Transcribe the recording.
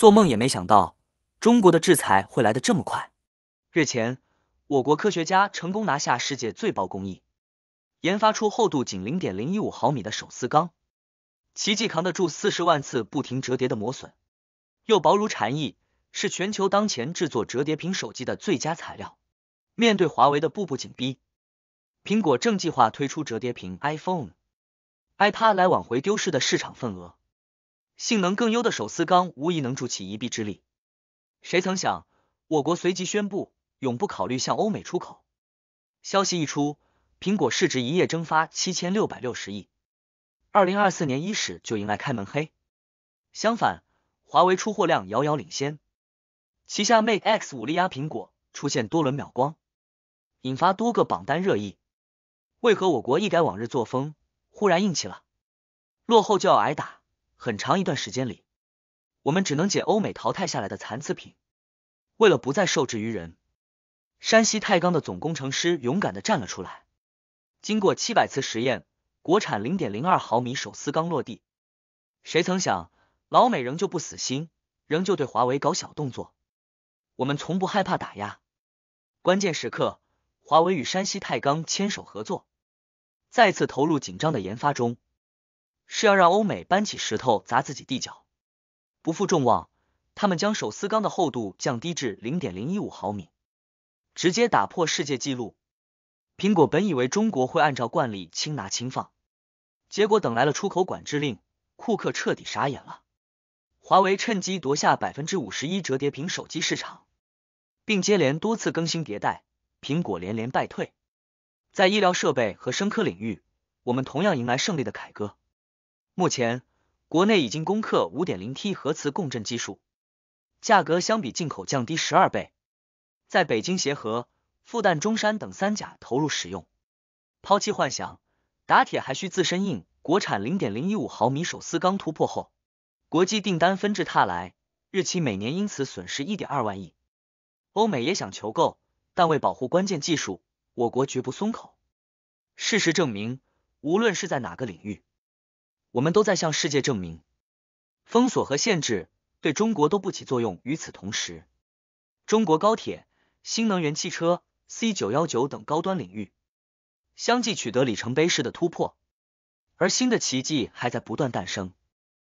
做梦也没想到，中国的制裁会来得这么快。日前，我国科学家成功拿下世界最薄工艺，研发出厚度仅零点零一五毫米的手撕钢，奇迹扛得住四十万次不停折叠的磨损，又薄如蝉翼，是全球当前制作折叠屏手机的最佳材料。面对华为的步步紧逼，苹果正计划推出折叠屏 iPhone、iPad 来挽回丢失的市场份额。性能更优的手撕钢无疑能助其一臂之力。谁曾想，我国随即宣布永不考虑向欧美出口。消息一出，苹果市值一夜蒸发七千六百六十亿。二零二四年伊始就迎来开门黑。相反，华为出货量遥遥领先，旗下 Mate X 五力压苹果，出现多轮秒光，引发多个榜单热议。为何我国一改往日作风，忽然硬气了？落后就要挨打。很长一段时间里，我们只能捡欧美淘汰下来的残次品。为了不再受制于人，山西太钢的总工程师勇敢的站了出来。经过七百次实验，国产零点零二毫米手撕钢落地。谁曾想，老美仍旧不死心，仍旧对华为搞小动作。我们从不害怕打压，关键时刻，华为与山西太钢牵手合作，再次投入紧张的研发中。是要让欧美搬起石头砸自己地脚，不负众望，他们将手撕钢的厚度降低至零点零一五毫米，直接打破世界纪录。苹果本以为中国会按照惯例轻拿轻放，结果等来了出口管制令，库克彻底傻眼了。华为趁机夺下百分之五十一折叠屏手机市场，并接连多次更新迭代，苹果连连败退。在医疗设备和生科领域，我们同样迎来胜利的凯歌。目前，国内已经攻克五点零 T 核磁共振技术，价格相比进口降低十二倍，在北京协和、复旦、中山等三甲投入使用。抛弃幻想，打铁还需自身硬。国产零点零一五毫米手撕钢突破后，国际订单纷至沓来，日期每年因此损失一点二万亿。欧美也想求购，但为保护关键技术，我国绝不松口。事实证明，无论是在哪个领域。我们都在向世界证明，封锁和限制对中国都不起作用。与此同时，中国高铁、新能源汽车、C 九幺九等高端领域相继取得里程碑式的突破，而新的奇迹还在不断诞生。